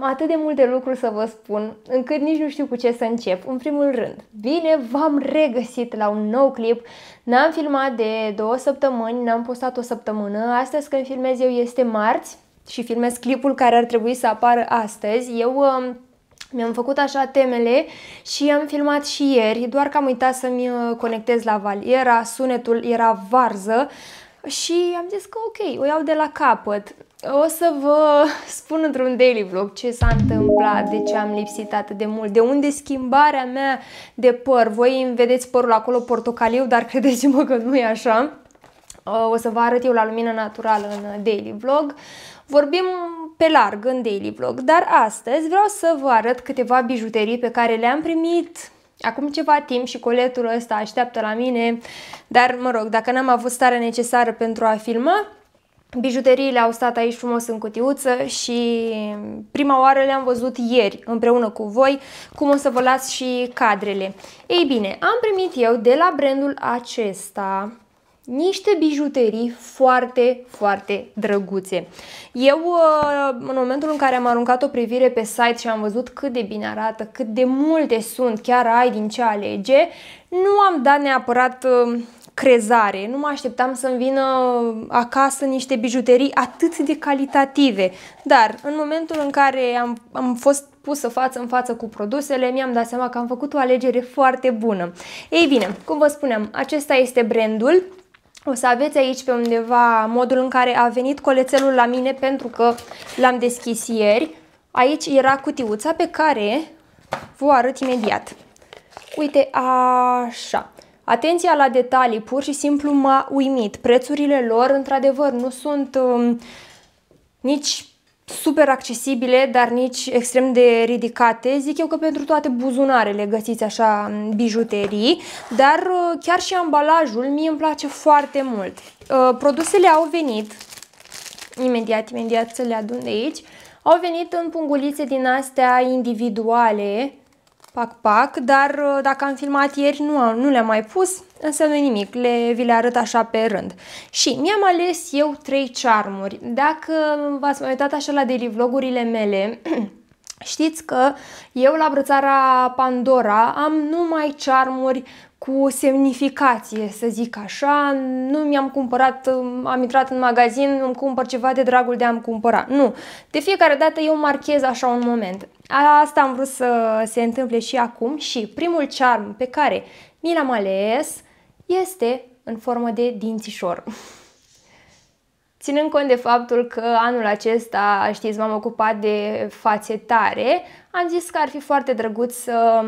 Am atât de multe lucruri să vă spun, încât nici nu știu cu ce să încep. În primul rând, bine v-am regăsit la un nou clip. N-am filmat de două săptămâni, n-am postat o săptămână. Astăzi când filmez eu este marți și filmez clipul care ar trebui să apară astăzi. Eu um, mi-am făcut așa temele și am filmat și ieri, doar că am uitat să-mi uh, conectez la val. Era sunetul era varză și am zis că ok, o iau de la capăt o să vă spun într-un daily vlog ce s-a întâmplat, de ce am lipsit atât de mult, de unde schimbarea mea de păr. Voi îmi vedeți părul acolo portocaliu, dar credeți-mă că nu e așa. O să vă arăt eu la lumină naturală în daily vlog. Vorbim pe larg în daily vlog, dar astăzi vreau să vă arăt câteva bijuterii pe care le-am primit acum ceva timp și coletul ăsta așteaptă la mine, dar mă rog, dacă n-am avut starea necesară pentru a filma, Bijuteriile au stat aici frumos în cutiuță și prima oară le-am văzut ieri împreună cu voi cum o să vă las și cadrele. Ei bine, am primit eu de la brandul acesta niște bijuterii foarte, foarte drăguțe. Eu, uh, în momentul în care am aruncat o privire pe site și am văzut cât de bine arată, cât de multe sunt, chiar ai din ce alege, nu am dat neapărat uh, crezare. Nu mă așteptam să-mi vină uh, acasă niște bijuterii atât de calitative. Dar în momentul în care am, am fost pusă față în față cu produsele, mi-am dat seama că am făcut o alegere foarte bună. Ei bine, cum vă spuneam, acesta este brandul. O să aveți aici pe undeva modul în care a venit colețelul la mine pentru că l-am deschis ieri. Aici era cutiuța pe care vă arăt imediat. Uite, așa. Atenția la detalii pur și simplu m-a uimit. Prețurile lor, într-adevăr, nu sunt um, nici super accesibile, dar nici extrem de ridicate. Zic eu că pentru toate buzunarele găsiți așa bijuterii, dar uh, chiar și ambalajul mie îmi place foarte mult. Uh, produsele au venit, imediat, imediat să le adun de aici, au venit în pungulițe din astea individuale, pac-pac, dar uh, dacă am filmat ieri, nu, nu le-am mai pus, însă nu nimic, le, vi le arăt așa pe rând. Și mi-am ales eu trei charmuri. Dacă v-ați mai uitat așa la daily vlogurile mele, Știți că eu la brățara Pandora am numai charmuri cu semnificație, să zic așa. Nu mi-am cumpărat, am intrat în magazin, îmi cumpăr ceva de dragul de a-mi cumpăra. Nu. De fiecare dată eu marchez așa un moment. Asta am vrut să se întâmple și acum și primul charm pe care mi l-am ales este în formă de dințișor. Ținând cont de faptul că anul acesta, știți, m-am ocupat de fațetare, am zis că ar fi foarte drăguț să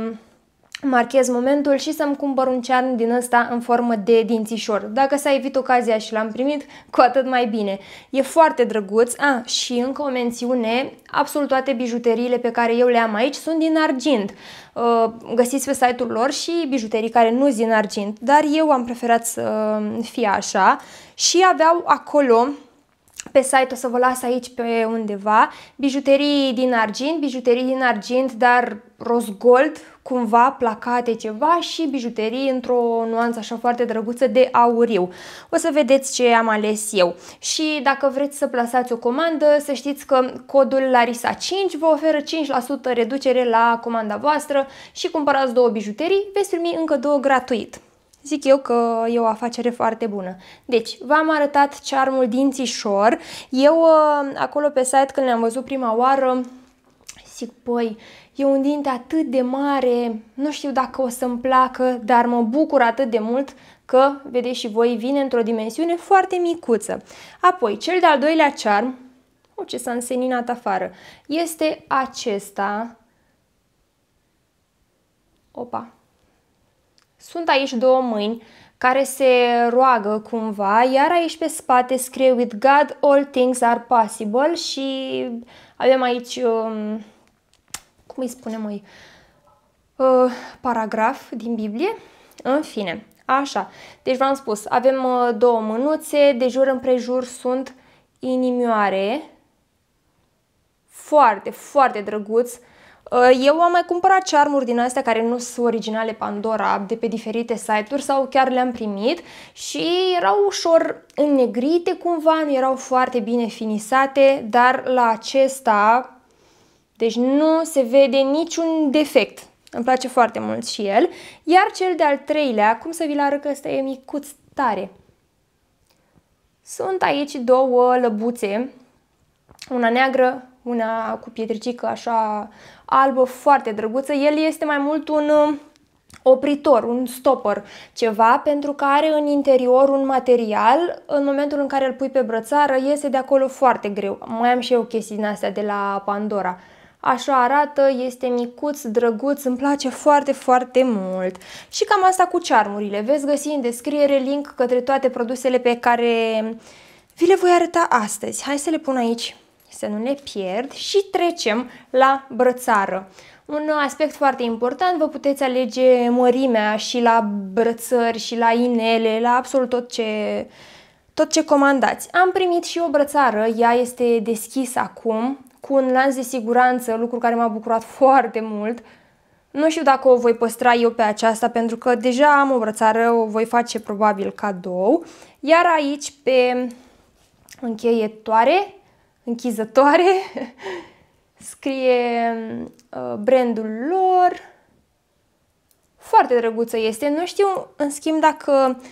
marchez momentul și să-mi cumpăr un cean din ăsta în formă de dințișor. Dacă s-a evit ocazia și l-am primit, cu atât mai bine. E foarte drăguț. Ah, și încă o mențiune, absolut toate bijuteriile pe care eu le am aici sunt din argint. Uh, găsiți pe site-ul lor și bijuterii care nu sunt din argint, dar eu am preferat să fie așa și aveau acolo pe site, o să vă las aici pe undeva, bijuterii din argint, bijuterii din argint, dar gold cumva placate ceva și bijuterii într-o nuanță așa foarte drăguță de auriu. O să vedeți ce am ales eu. Și dacă vreți să plasați o comandă, să știți că codul Larisa5 vă oferă 5% reducere la comanda voastră și cumpărați două bijuterii, veți primi încă două gratuit. Zic eu că e o afacere foarte bună. Deci, v-am arătat charmul dințișor. Eu, ă, acolo pe site, când le-am văzut prima oară, zic, păi, e un dinte atât de mare, nu știu dacă o să-mi placă, dar mă bucur atât de mult că, vedeți și voi, vine într-o dimensiune foarte micuță. Apoi, cel de-al doilea charm, o, oh, ce s-a înseninat afară, este acesta. Opa, sunt aici două mâini care se roagă cumva, iar aici pe spate scrie With God all things are possible și avem aici, um, cum îi spunem noi, uh, paragraf din Biblie. În fine, așa, deci v-am spus, avem uh, două mânuțe, de jur împrejur sunt inimioare, foarte, foarte drăguț, Uh, eu am mai cumpărat cearmuri din astea care nu sunt originale Pandora de pe diferite site-uri sau chiar le-am primit și erau ușor înnegrite cumva, nu erau foarte bine finisate, dar la acesta deci nu se vede niciun defect. Îmi place foarte mult și el. Iar cel de-al treilea, cum să vi-l arăt că ăsta e micuț tare. Sunt aici două lăbuțe, una neagră una cu pietricică așa albă, foarte drăguță. El este mai mult un uh, opritor, un stopper, ceva pentru că are în interior un material, în momentul în care îl pui pe brățară, iese de acolo foarte greu. Mai am și eu chestii din astea de la Pandora. Așa arată, este micuț, drăguț, îmi place foarte, foarte mult. Și cam asta cu charmurile. Veți găsi în descriere link către toate produsele pe care vi le voi arăta astăzi. Hai să le pun aici să nu le pierd și trecem la brățară. Un aspect foarte important, vă puteți alege mărimea și la brățări și la inele, la absolut tot ce, tot ce comandați. Am primit și o brățară, ea este deschisă acum, cu un lanț de siguranță, lucru care m-a bucurat foarte mult. Nu știu dacă o voi păstra eu pe aceasta, pentru că deja am o brățară, o voi face probabil cadou. Iar aici, pe încheietoare, închizătoare, scrie uh, brandul lor. Foarte drăguță este. Nu știu, în schimb, dacă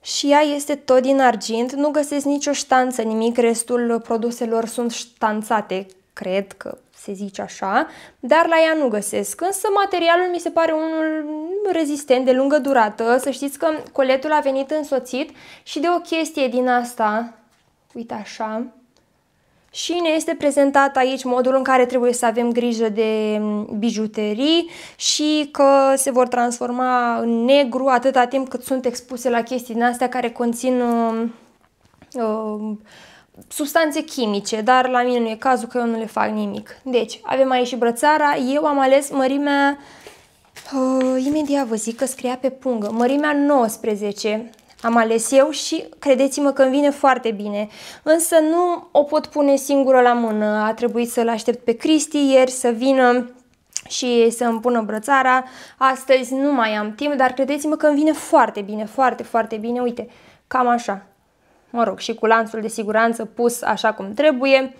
și ea este tot din argint, nu găsesc nicio ștanță, nimic, restul produselor sunt ștanțate, cred că se zice așa, dar la ea nu găsesc. Însă materialul mi se pare unul rezistent, de lungă durată. Să știți că coletul a venit însoțit și de o chestie din asta, uite așa, și ne este prezentat aici modul în care trebuie să avem grijă de bijuterii și că se vor transforma în negru atâta timp cât sunt expuse la chestii din astea care conțin uh, uh, substanțe chimice, dar la mine nu e cazul că eu nu le fac nimic. Deci, avem aici și brățara, eu am ales mărimea, uh, imediat vă zic că scria pe pungă, mărimea 19, am ales eu și credeți-mă că îmi vine foarte bine. Însă nu o pot pune singură la mână. A trebuit să-l aștept pe Cristi ieri să vină și să îmi pună brățara. Astăzi nu mai am timp, dar credeți-mă că îmi vine foarte bine, foarte, foarte bine. Uite, cam așa. Mă rog, și cu lanțul de siguranță pus așa cum trebuie.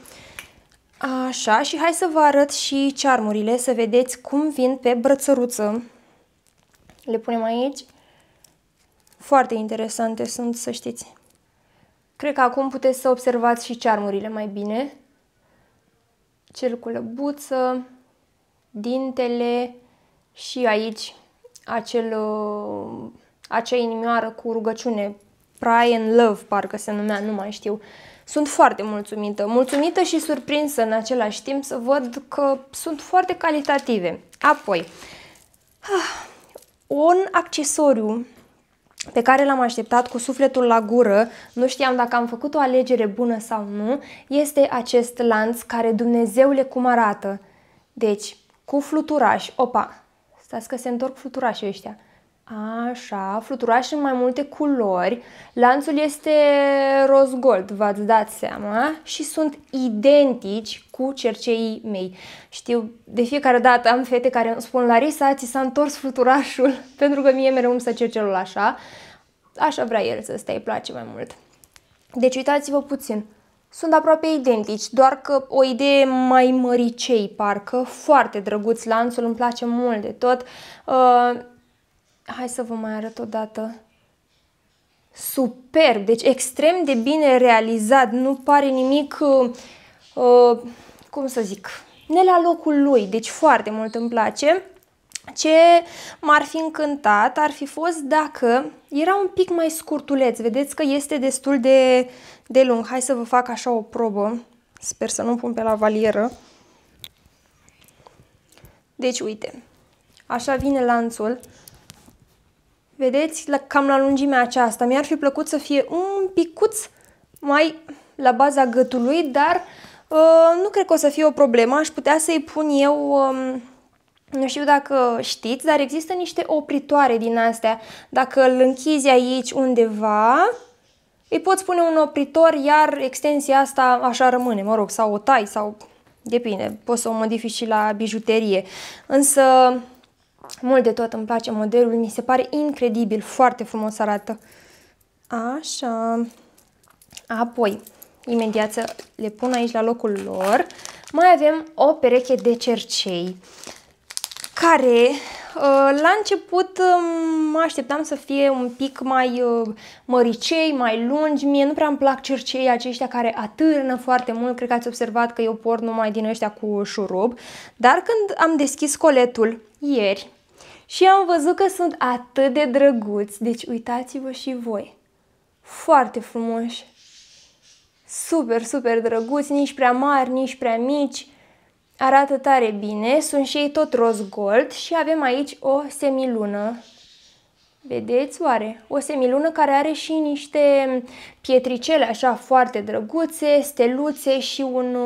Așa, și hai să vă arăt și cearmurile, să vedeți cum vin pe brățăruță. Le punem aici. Foarte interesante sunt, să știți. Cred că acum puteți să observați și cearmurile mai bine. Cel cu lăbuță, dintele și aici acel, acea inimioară cu rugăciune Pray and Love, parcă se numea, nu mai știu. Sunt foarte mulțumită. Mulțumită și surprinsă în același timp să văd că sunt foarte calitative. Apoi, ah, un accesoriu pe care l-am așteptat cu sufletul la gură, nu știam dacă am făcut o alegere bună sau nu, este acest lanț care Dumnezeule cum arată. Deci, cu fluturaș, opa, stați că se întorc fluturașii ăștia, Așa, fluturași în mai multe culori. Lanțul este roz-gold, v-ați dat seama, și sunt identici cu cerceii mei. Știu, de fiecare dată am fete care îmi spun, Larisa, ți s-a întors fluturașul, pentru că mie mereu îmi să cer celul așa. Așa vrea el să stai, îi place mai mult. Deci uitați-vă puțin. Sunt aproape identici, doar că o idee mai măricei, parcă, foarte drăguț lanțul, îmi place mult de tot. Uh, Hai să vă mai arăt o dată. Superb, deci extrem de bine realizat, nu pare nimic, uh, uh, cum să zic, ne la locul lui, deci foarte mult îmi place. Ce m-ar fi încântat ar fi fost dacă era un pic mai scurtuleț, vedeți că este destul de, de lung. Hai să vă fac așa o probă, sper să nu pun pe la valieră. Deci uite, așa vine lanțul, Vedeți? La, cam la lungimea aceasta. Mi-ar fi plăcut să fie un picuț mai la baza gâtului, dar uh, nu cred că o să fie o problemă. Aș putea să-i pun eu... Um, nu știu dacă știți, dar există niște opritoare din astea. Dacă îl închizi aici undeva, îi poți pune un opritor, iar extensia asta așa rămâne, mă rog, sau o tai, sau depinde, poți să o modifici și la bijuterie. Însă mult de tot îmi place modelul, mi se pare incredibil, foarte frumos arată. Așa. Apoi, imediat să le pun aici la locul lor, mai avem o pereche de cercei care uh, la început um, mă așteptam să fie un pic mai uh, măricei, mai lungi. Mie nu prea îmi plac cercei aceștia care atârnă foarte mult. Cred că ați observat că eu port numai din ăștia cu șurub. Dar când am deschis coletul ieri, și am văzut că sunt atât de drăguți, deci uitați-vă și voi. Foarte frumoși. Super, super drăguți, nici prea mari, nici prea mici. Arată tare bine, sunt și ei tot roz gold și avem aici o semilună. Vedeți oare? O semilună care are și niște pietricele așa foarte drăguțe, steluțe și un,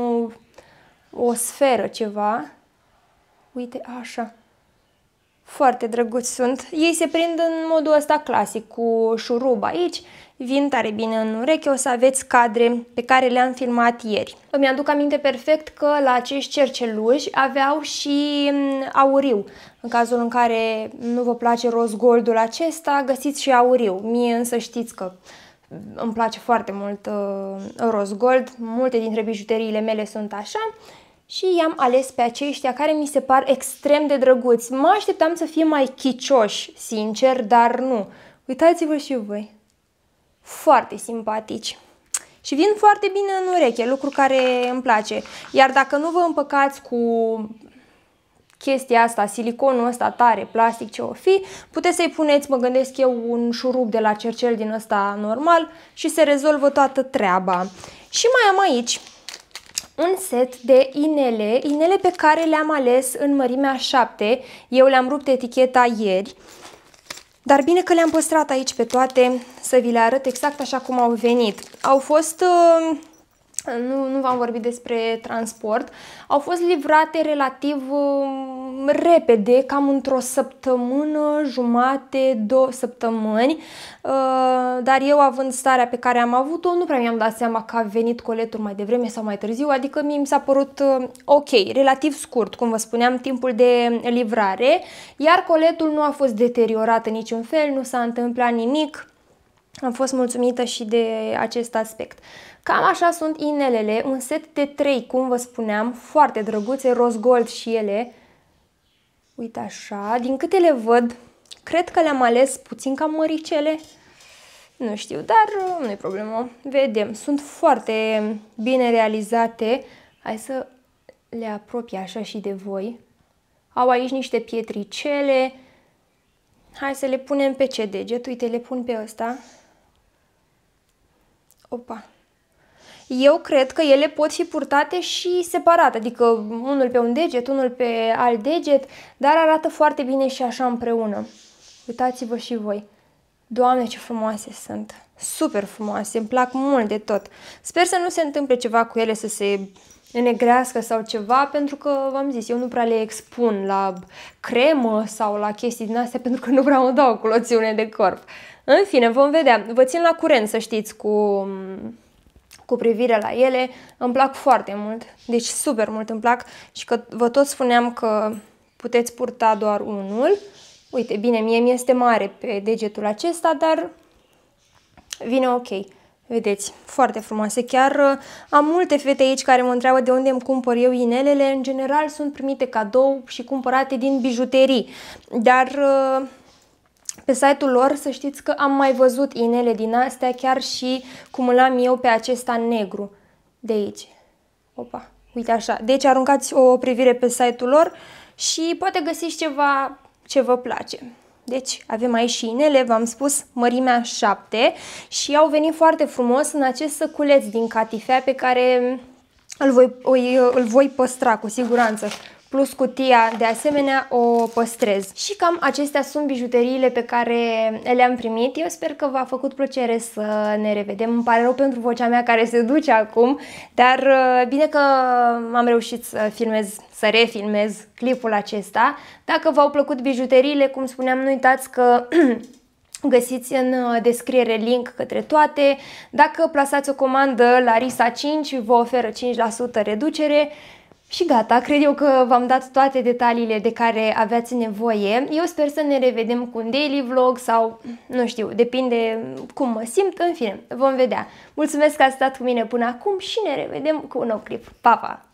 o sferă ceva. Uite, așa. Foarte drăguți sunt. Ei se prind în modul ăsta clasic, cu șurub aici, vin tare bine în ureche, o să aveți cadre pe care le-am filmat ieri. Îmi aduc aminte perfect că la acești cerceluși aveau și mm, auriu. În cazul în care nu vă place rozgoldul acesta, găsiți și auriu. Mie însă știți că îmi place foarte mult uh, rozgold, multe dintre bijuteriile mele sunt așa și i-am ales pe aceștia care mi se par extrem de drăguți. Mă așteptam să fie mai chicioși, sincer, dar nu. Uitați-vă și voi. Foarte simpatici. Și vin foarte bine în ureche, lucru care îmi place. Iar dacă nu vă împăcați cu chestia asta, siliconul ăsta tare, plastic, ce o fi, puteți să-i puneți, mă gândesc eu, un șurub de la cercel din ăsta normal și se rezolvă toată treaba. Și mai am aici un set de inele, inele pe care le-am ales în mărimea 7, eu le-am rupt eticheta ieri, dar bine că le-am păstrat aici pe toate să vi le arăt exact așa cum au venit. Au fost... Uh, nu, nu v-am vorbit despre transport, au fost livrate relativ um, repede, cam într-o săptămână, jumate, două săptămâni, uh, dar eu având starea pe care am avut-o, nu prea mi-am dat seama că a venit coletul mai devreme sau mai târziu, adică mi s-a părut uh, ok, relativ scurt, cum vă spuneam, timpul de livrare, iar coletul nu a fost deteriorat în niciun fel, nu s-a întâmplat nimic, am fost mulțumită și de acest aspect. Cam așa sunt inelele, un set de 3, cum vă spuneam, foarte drăguțe, gold și ele. Uite așa, din câte le văd, cred că le-am ales puțin cam măricele. Nu știu, dar uh, nu e problemă. Vedem, sunt foarte bine realizate. Hai să le apropie așa și de voi. Au aici niște pietricele. Hai să le punem pe ce deget? Uite, le pun pe ăsta. Opa, eu cred că ele pot fi purtate și separat, adică unul pe un deget, unul pe alt deget, dar arată foarte bine și așa împreună. Uitați-vă și voi. Doamne, ce frumoase sunt! Super frumoase, îmi plac mult de tot. Sper să nu se întâmple ceva cu ele, să se negrească sau ceva, pentru că, v-am zis, eu nu prea le expun la cremă sau la chestii din astea, pentru că nu vreau să dau cu loțiune de corp. În fine, vom vedea. Vă țin la curent, să știți, cu cu privire la ele, îmi plac foarte mult, deci super mult îmi plac și că vă tot spuneam că puteți purta doar unul. Uite, bine, mie mi este mare pe degetul acesta, dar vine ok. Vedeți, foarte frumoase. Chiar uh, am multe fete aici care mă întreabă de unde îmi cumpăr eu inelele. În general sunt primite cadou și cumpărate din bijuterii, dar uh, pe site-ul lor să știți că am mai văzut inele din astea, chiar și am eu pe acesta negru de aici. Opa, uite așa. Deci aruncați o privire pe site-ul lor și poate găsiți ceva ce vă place. Deci avem aici și inele, v-am spus, mărimea 7 și au venit foarte frumos în acest săculeț din catifea pe care îl voi, îl voi păstra cu siguranță plus cutia de asemenea o păstrez. Și cam acestea sunt bijuteriile pe care le-am primit. Eu sper că v-a făcut plăcere să ne revedem. Îmi pare rău pentru vocea mea care se duce acum, dar uh, bine că am reușit să filmez, să refilmez clipul acesta. Dacă v-au plăcut bijuteriile, cum spuneam, nu uitați că Găsiți în uh, descriere link către toate. Dacă plasați o comandă la RISA 5, vă oferă 5% reducere. Și gata, cred eu că v-am dat toate detaliile de care aveați nevoie. Eu sper să ne revedem cu un daily vlog sau, nu știu, depinde cum mă simt, în fine, vom vedea. Mulțumesc că ați stat cu mine până acum și ne revedem cu un nou clip. Pa, pa!